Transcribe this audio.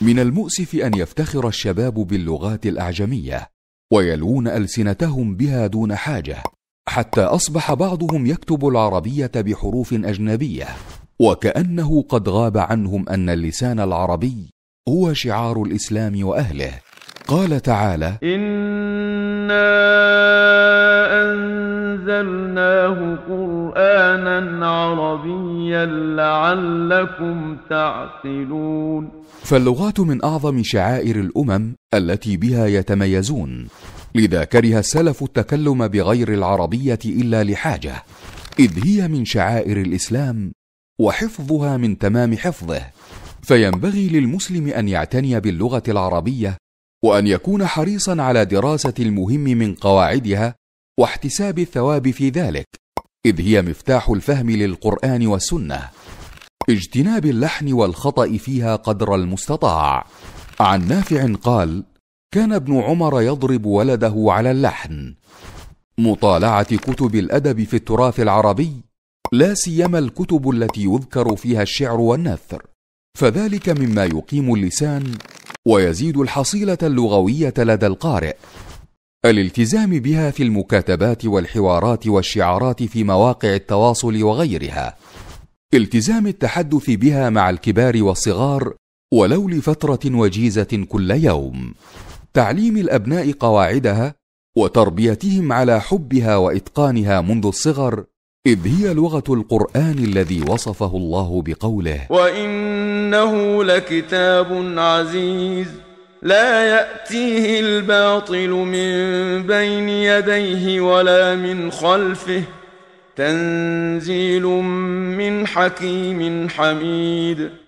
من المؤسف ان يفتخر الشباب باللغات الاعجميه ويلوون السنتهم بها دون حاجه حتى اصبح بعضهم يكتب العربيه بحروف اجنبيه وكانه قد غاب عنهم ان اللسان العربي هو شعار الاسلام واهله قال تعالى انا نزلناه قرآنا عربيا لعلكم تعقلون فاللغات من أعظم شعائر الأمم التي بها يتميزون لذا كره السلف التكلم بغير العربية إلا لحاجة إذ هي من شعائر الإسلام وحفظها من تمام حفظه فينبغي للمسلم أن يعتني باللغة العربية وأن يكون حريصا على دراسة المهم من قواعدها واحتساب الثواب في ذلك اذ هي مفتاح الفهم للقران والسنه اجتناب اللحن والخطا فيها قدر المستطاع عن نافع قال كان ابن عمر يضرب ولده على اللحن مطالعه كتب الادب في التراث العربي لا سيما الكتب التي يذكر فيها الشعر والنثر فذلك مما يقيم اللسان ويزيد الحصيله اللغويه لدى القارئ الالتزام بها في المكاتبات والحوارات والشعارات في مواقع التواصل وغيرها التزام التحدث بها مع الكبار والصغار ولو لفتره وجيزه كل يوم تعليم الابناء قواعدها وتربيتهم على حبها واتقانها منذ الصغر اذ هي لغه القران الذي وصفه الله بقوله وانه لكتاب عزيز لا يأتيه الباطل من بين يديه ولا من خلفه تنزيل من حكيم حميد